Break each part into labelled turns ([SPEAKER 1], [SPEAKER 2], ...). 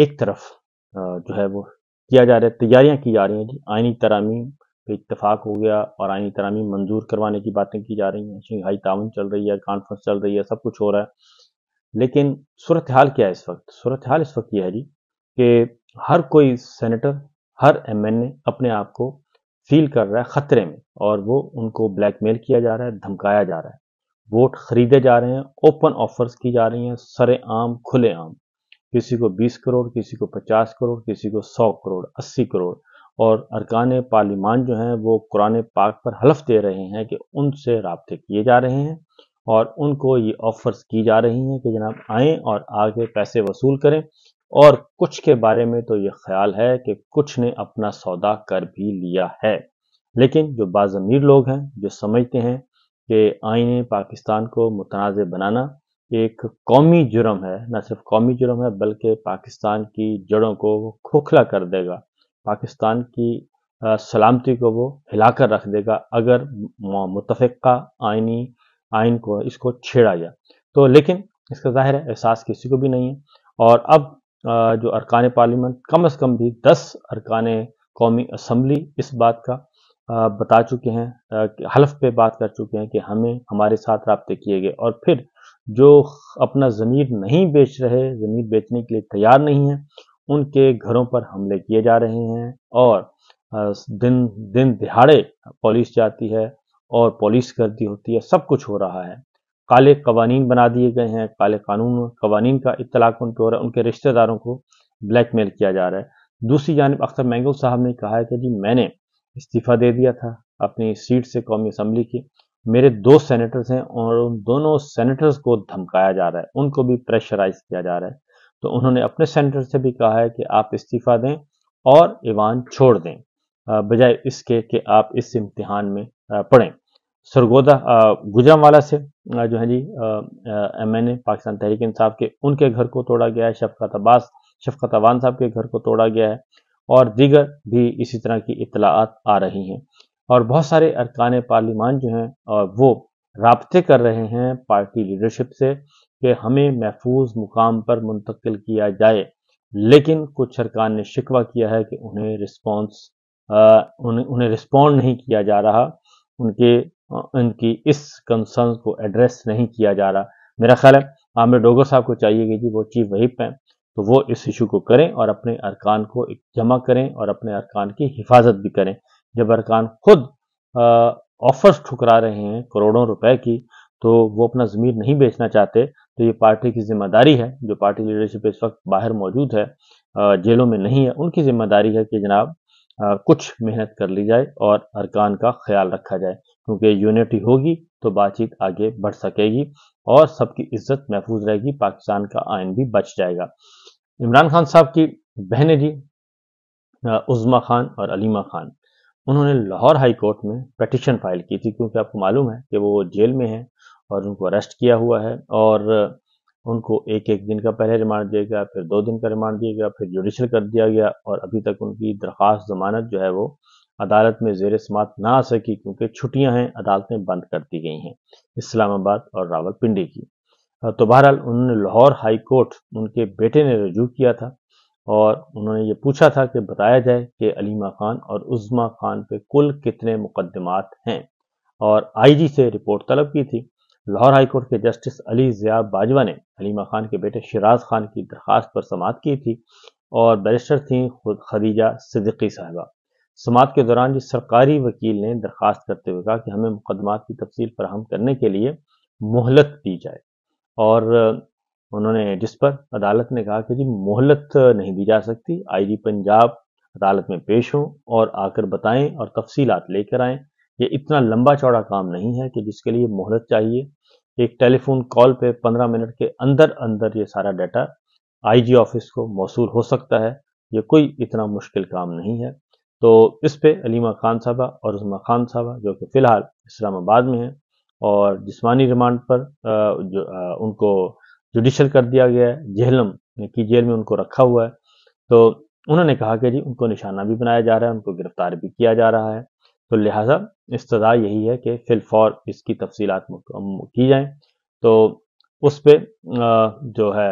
[SPEAKER 1] एक तरफ जो है वो किया जा रहा है तैयारियां की जा रही हैं जी आइनी तरामीम पे इतफाक़ हो गया और आइनी तरामीम मंजूर करवाने की बातें की जा रही हैं शंघाई ताउन चल रही है कॉन्फ्रेंस चल रही है सब कुछ हो रहा है लेकिन सूरत हाल क्या है इस वक्त सूरत हाल इस वक्त यह है जी कि हर कोई सेनेटर हर एम एन ए अपने आप को फील कर रहा है ख़तरे में और वो उनको ब्लैकमेल किया जा रहा है धमकाया जा रहा है वोट खरीदे जा रहे हैं ओपन ऑफर्स की जा रही हैं सरेआम खुलेआम किसी को 20 करोड़ किसी को 50 करोड़ किसी को 100 करोड़ 80 करोड़ और अरकान पार्लिमान जो हैं वो कुरान पाक पर हलफ दे रहे हैं कि उनसे रबते किए जा रहे हैं और उनको ये ऑफर्स की जा रही हैं कि जनाब आएँ और आगे पैसे वसूल करें और कुछ के बारे में तो ये ख्याल है कि कुछ ने अपना सौदा कर भी लिया है लेकिन जो बाज़मीर लोग हैं जो समझते हैं कि आईने पाकिस्तान को मुतनाज़ बनाना एक कौमी जुर्म है न सिर्फ कौमी जुर्म है बल्कि पाकिस्तान की जड़ों को वो खोखला कर देगा पाकिस्तान की सलामती को वो हिलाकर रख देगा अगर मुतफ़ा आइनी आइन को इसको छेड़ा जाए तो लेकिन इसका ज़ाहिर है एहसास किसी को भी नहीं है और अब जो अरकान पार्लियामेंट कम अज़ कम भी दस अरकान कौमी असम्बली इस बात का बता चुके हैं हलफ पे बात कर चुके हैं कि हमें हमारे साथ रबते किए गए और फिर जो अपना ज़मीर नहीं बेच रहे ज़मीर बेचने के लिए तैयार नहीं है उनके घरों पर हमले किए जा रहे हैं और दिन दिन दिहाड़े पुलिस जाती है और पुलिस गर्दी होती है सब कुछ हो रहा है काले कवानीन बना दिए गए हैं काले कानून कवानीन का इतलाक उन पर हो रहा है उनके रिश्तेदारों को ब्लैकमेल किया जा रहा है दूसरी जानब अख्तर मैंगल साहब ने कहा है कि जी मैंने इस्तीफ़ा दे दिया था अपनी सीट से कौमी असम्बली की मेरे दो सेनेटर्स हैं और उन दोनों सेनेटर्स को धमकाया जा रहा है उनको भी प्रेशराइज किया जा रहा है तो उन्होंने अपने सेनेटर से भी कहा है कि आप इस्तीफा दें और ईवान छोड़ दें बजाय इसके कि आप इस इम्तिहान में पढ़ें सरगोदा गुजरावाला से जो है जी M N A Pakistan Tehreek Insaf के उनके घर को तोड़ा गया है शफकत अब्बास शफकत अवान साहब के घर को तोड़ा गया है और दीगर भी इसी तरह की इतलात आ रही हैं और बहुत सारे अरकान पार्लिमान जो हैं और वो रबते कर रहे हैं पार्टी लीडरशिप से कि हमें महफूज मुकाम पर मुंतकिल किया जाए लेकिन कुछ अरकान ने शिकवा किया है कि उन्हें रिस्पॉन्स उन्हें उन्हें रिस्पॉन्ड नहीं किया जा रहा उनके उनकी इस कंसर्न को एड्रेस नहीं किया जा रहा मेरा ख्याल है आमिर डोगर साहब को चाहिए कि जी वो चीफ वहीप हैं तो वो इस इशू को करें और अपने अरकान को जमा करें और अपने अरकान की हिफाजत भी करें जब अरकान खुद ऑफर्स ठुकरा रहे हैं करोड़ों रुपए की तो वो अपना ज़मीर नहीं बेचना चाहते तो ये पार्टी की जिम्मेदारी है जो पार्टी लीडरशिप इस वक्त बाहर मौजूद है जेलों में नहीं है उनकी जिम्मेदारी है कि जनाब कुछ मेहनत कर ली जाए और अरकान का ख्याल रखा जाए क्योंकि यूनिटी होगी तो बातचीत आगे बढ़ सकेगी और सबकी इज्जत महफूज रहेगी पाकिस्तान का आयन भी बच जाएगा इमरान खान साहब की बहनें जी उज़मा खान और अलीमा खान उन्होंने लाहौर हाई कोर्ट में पटिशन फाइल की थी क्योंकि आपको मालूम है कि वो जेल में हैं और उनको अरेस्ट किया हुआ है और उनको एक एक दिन का पहले रिमांड दिया गया फिर दो दिन का रिमांड दिया गया फिर जुडिशल कर दिया गया और अभी तक उनकी दरख्वास्त जमानत जो है वो अदालत में जेर समात ना आ सकी क्योंकि छुट्टियां हैं अदालतें बंद कर दी गई हैं इस्लामाबाद और रावलपिंडी की तो बहरहाल उन्होंने लाहौर हाई कोर्ट उनके बेटे ने रजू किया था और उन्होंने ये पूछा था कि बताया जाए कि अलीमा खान और उज़मा खान पे कुल कितने मुकदमात हैं और आईजी से रिपोर्ट तलब की थी लाहौर हाईकोर्ट के जस्टिस अली ज़िया बाजवा ने अलीमा खान के बेटे शराज खान की दरख्वास्त पर समात की थी और बैरिस्टर थी खुद खदीजा सिद्दीकी साहबा समात के दौरान जिस सरकारी वकील ने दरख्वास्त करते हुए कहा कि हमें मुकदमात की तफसील फराहम करने के लिए मोहलत दी जाए और उन्होंने जिस पर अदालत ने कहा कि जी मोहलत नहीं दी जा सकती आईजी पंजाब अदालत में पेश हों और आकर बताएं और तफसीलात लेकर आएं ये इतना लंबा चौड़ा काम नहीं है कि जिसके लिए मोहलत चाहिए एक टेलीफोन कॉल पे पंद्रह मिनट के अंदर अंदर ये सारा डाटा आईजी ऑफिस को मौसू हो सकता है ये कोई इतना मुश्किल काम नहीं है तो इस पे अलीमा खान साहबा और उजमा खान साहबा जो कि फ़िलहाल इस्लामाबाद में हैं और जिसमानी रिमांड पर जो उनको जुडिशल कर दिया गया है जेहलम की जेल में उनको रखा हुआ है तो उन्होंने कहा कि जी उनको निशाना भी बनाया जा रहा है उनको गिरफ्तार भी किया जा रहा है तो लिहाजा इस्तः यही है कि फिलफौर इसकी तफसीलात की जाए तो उस पर जो है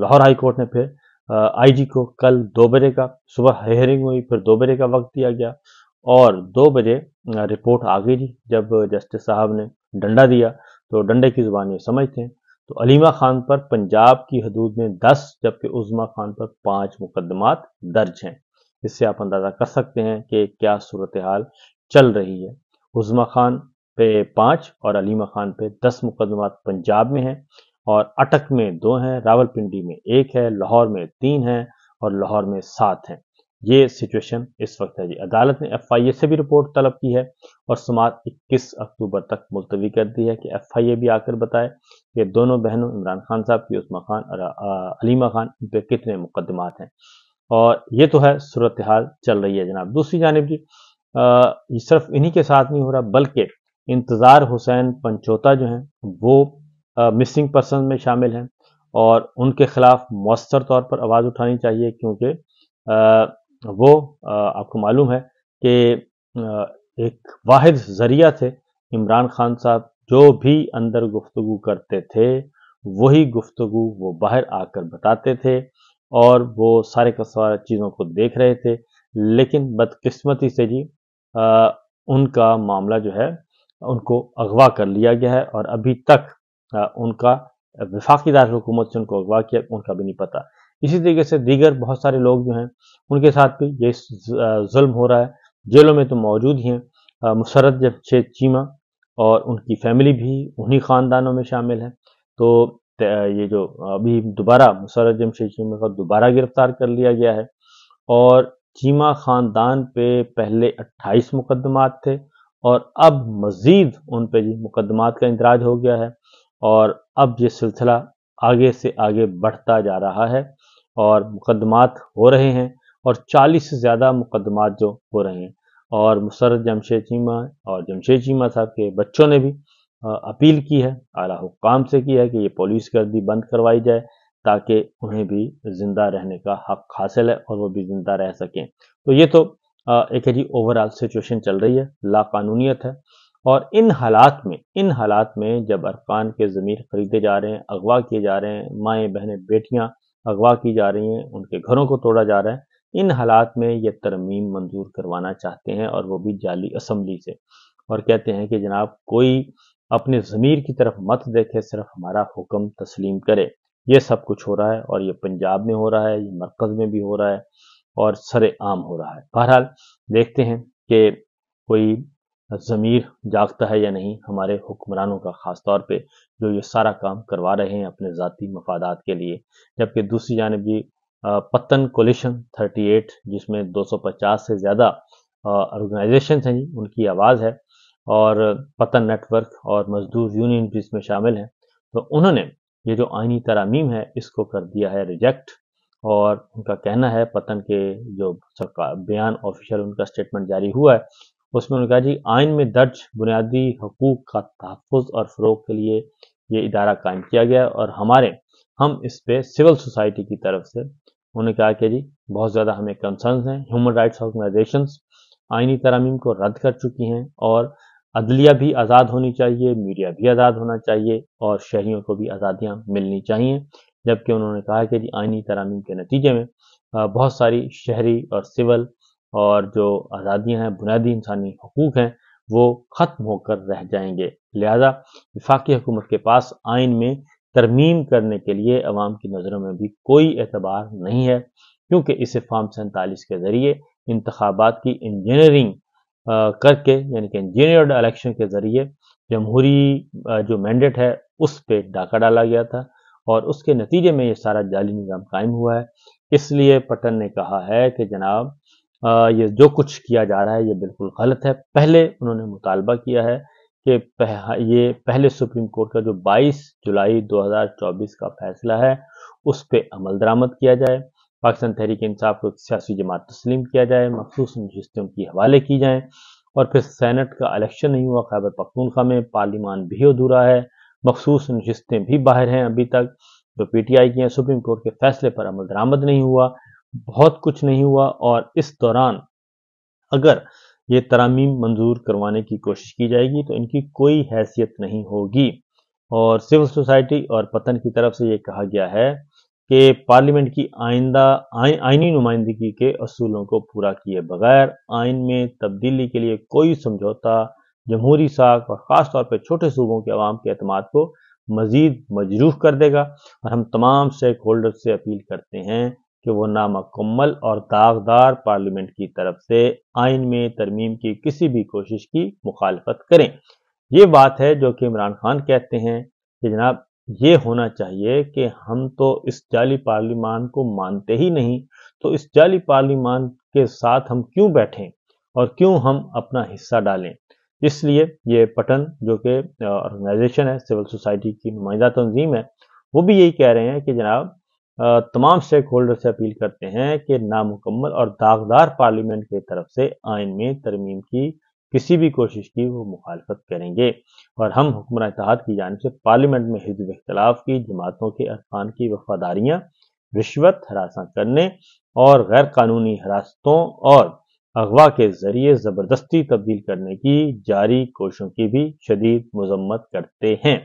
[SPEAKER 1] लाहौर हाई कोर्ट ने फिर आई जी को कल दो बजे का सुबह हेयरिंग हुई फिर दो बजे का वक्त दिया गया और दो बजे रिपोर्ट आ गई जी जब जस्टिस साहब ने डंडा दिया तो डंडे की जुबान ये समझते हैं तो अलीमा खान पर पंजाब की हदूद में दस जबकि उज़मा खान पर पाँच मुकदमात दर्ज हैं इससे आप अंदाज़ा कर सकते हैं कि क्या सूरत हाल चल रही है उज़मा खान पे पाँच और अलीमा खान पे दस मुकदमात पंजाब में हैं और अटक में दो हैं रावलपिंडी में एक है लाहौर में तीन हैं और लाहौर में सात हैं ये सिचुएशन इस वक्त है जी अदालत ने एफ से भी रिपोर्ट तलब की है और समाज 21 अक्टूबर तक मुलतवी कर दी है कि एफ आई ए भी आकर बताए कि दोनों बहनों इमरान खान साहब की उस्मा खान और अलीमा खान इन पर कितने मुकदमात हैं और ये तो है सूरत हाल चल रही है जनाब दूसरी जानब जी आ, ये सिर्फ इन्हीं के साथ नहीं हो रहा बल्कि इंतज़ार हुसैन पंचोता जो हैं वो आ, मिसिंग पर्सन में शामिल हैं और उनके खिलाफ मौसर तौर पर आवाज़ उठानी चाहिए क्योंकि वो आपको मालूम है कि एक वाद जरिया थे इमरान खान साहब जो भी अंदर गुफ्तु करते थे वही गुफ्तु वो बाहर आकर बताते थे और वो सारे का सारा चीज़ों को देख रहे थे लेकिन बदकिस्मती से जी आ, उनका मामला जो है उनको अगवा कर लिया गया है और अभी तक आ, उनका विफाकी दार हुकूमत से उनको अगवा किया उनका भी नहीं पता इसी तरीके से दीगर बहुत सारे लोग जो हैं उनके साथ भी ये जुल्म हो रहा है जेलों में तो मौजूद ही हैं मुसरत जब शेख चीमा और उनकी फैमिली भी उन्हीं ख़ानदानों में शामिल है तो ये जो अभी दोबारा मुसरत जमशेद चीमा को दोबारा गिरफ्तार कर लिया गया है और चीमा ख़ानदान पे पहले 28 मुकदमात थे और अब मज़ीद उन पे मुकदमात का इंदराज हो गया है और अब ये सिलसिला आगे से आगे बढ़ता जा रहा है और मुकदमात हो रहे हैं और 40 से ज़्यादा मुकदमात जो हो रहे हैं और मुसरत जमशेद चीमा और जमशेद चीमा साहब के बच्चों ने भी अपील की है आला हुकाम से की है कि ये पुलिस गर्दी बंद करवाई जाए ताकि उन्हें भी ज़िंदा रहने का हक हासिल है और वो भी ज़िंदा रह सकें तो ये तो एक है जी ओवरऑल सिचुएशन चल रही है लाकानूनीत है और इन हालात में इन हालात में जब अरकान के ज़मीर खरीदे जा रहे हैं अगवा किए जा रहे हैं माएँ बहनें बेटियाँ अगवा की जा रही हैं उनके घरों को तोड़ा जा रहा है इन हालात में ये तरमीम मंजूर करवाना चाहते हैं और वो भी जाली असम्बली से और कहते हैं कि जनाब कोई अपने ज़मीर की तरफ मत देखे सिर्फ हमारा हुक्म तस्लीम करे ये सब कुछ हो रहा है और ये पंजाब में हो रहा है ये मरकज़ में भी हो रहा है और सरेआम आम हो रहा है बहरहाल देखते हैं कि कोई ज़मीर जागता है या नहीं हमारे हुक्मरानों का ख़ास तौर पे जो ये सारा काम करवा रहे हैं अपने ज़ाती मफादात के लिए जबकि दूसरी जानब भी पतन कोलिशन 38 जिसमें 250 से ज़्यादा ऑर्गेनाइजेशन हैं जी उनकी आवाज़ है और पतन नेटवर्क और मजदूर यूनियन भी इसमें शामिल हैं तो उन्होंने ये जो आइनी तरामीम है इसको कर दिया है रिजेक्ट और उनका कहना है पतन के जो बयान ऑफिशियल उनका स्टेटमेंट जारी हुआ है उसमें उन्होंने कहा जी आइन में दर्ज बुनियादी हकूक का तहफ़ और फ़रोग के लिए ये इदारा कायम किया गया और हमारे हम इस पर सिविल सोसाइटी की तरफ से उन्होंने कहा कि जी बहुत ज़्यादा हमें कंसर्न हैं ह्यूमन राइट्स ऑर्गेनाइजेशन आइनी तरामीम को रद्द कर चुकी हैं और अदलिया भी आज़ाद होनी चाहिए मीडिया भी आज़ाद होना चाहिए और शहरीों को भी आज़ादियाँ मिलनी चाहिए जबकि उन्होंने कहा कि जी आइनी तरामीम के नतीजे में बहुत सारी शहरी और सिविल और जो आज़ादियाँ हैं बुनियादी इंसानी हकूक़ हैं वो ख़त्म होकर रह जाएंगे लिहाजा विफाक़ी हुकूमत के पास आइन में तरमीम करने के लिए अवाम की नज़रों में भी कोई एतबार नहीं है क्योंकि इसे फार्म सैंतालीस के ज़रिए इंतबात की इंजीनियरिंग करके यानी कि इंजीनियर्ड इलेक्शन के ज़रिए जमहूरी जो मैंडेट है उस पर डाका डाला गया था और उसके नतीजे में ये सारा जाली निज़ाम कायम हुआ है इसलिए पटन ने कहा है कि जनाब ये जो कुछ किया जा रहा है ये बिल्कुल गलत है पहले उन्होंने मुतालबा किया है कि ये पहले सुप्रीम कोर्ट का जो 22 जुलाई 2024 का फैसला है उस पर अमल दरामद किया जाए पाकिस्तान तहरीक इंसाफ को सियासी जमात तस्लीम किया जाए मखसूस नशस्तियों की हवाले की जाए और फिर सैनट का इलेक्शन नहीं हुआ खैबर पखतूनखा में पार्लिमान भी अधूरा है मखसूस नशस्तें भी बाहर हैं अभी तक जो पी टी आई की हैं सुप्रीम कोर्ट के फैसले पर अमल दरामद नहीं हुआ बहुत कुछ नहीं हुआ और इस दौरान अगर ये तरामीम मंजूर करवाने की कोशिश की जाएगी तो इनकी कोई हैसियत नहीं होगी और सिविल सोसाइटी और पतन की तरफ से ये कहा गया है कि पार्लियामेंट की आइंदा आइनी नुमाइंदगी के असूलों को पूरा किए बगैर आइन में तब्दीली के लिए कोई समझौता जमहूरी साख और ख़ास तौर पर छोटे सूबों के अवाम के अतमाद को मज़ीद मजरूफ कर देगा और हम तमाम स्टेक होल्डर से अपील करते हैं कि वो नामकम्मल और दागदार पार्लियामेंट की तरफ से आइन में तरमीम की किसी भी कोशिश की मुखालफत करें ये बात है जो कि इमरान खान कहते हैं कि जनाब ये होना चाहिए कि हम तो इस जाली पार्लिमान को मानते ही नहीं तो इस जाली पार्लिमान के साथ हम क्यों बैठें और क्यों हम अपना हिस्सा डालें इसलिए ये पटन जो कि ऑर्गेनाइजेशन है सिविल सोसाइटी की नुमाइंदा तंजीम है वो भी यही कह रहे हैं कि जनाब तमाम स्टेक होल्डर से अपील करते हैं कि नामुकम्मल और दागदार पार्लियामेंट की तरफ से आइन में तरमीम की किसी भी कोशिश की वो मुखालफत करेंगे और हम हुक्मर इतिहाद की जानब से पार्लियामेंट में हिजब इख्तलाफ की जमातों के अरकान की वफादारियाँ रिश्वत हरासा करने और गैर कानूनी हिरासतों और अगवा के जरिए ज़बरदस्ती तब्दील करने की जारी कोशिशों की भी शदीद मजम्मत करते हैं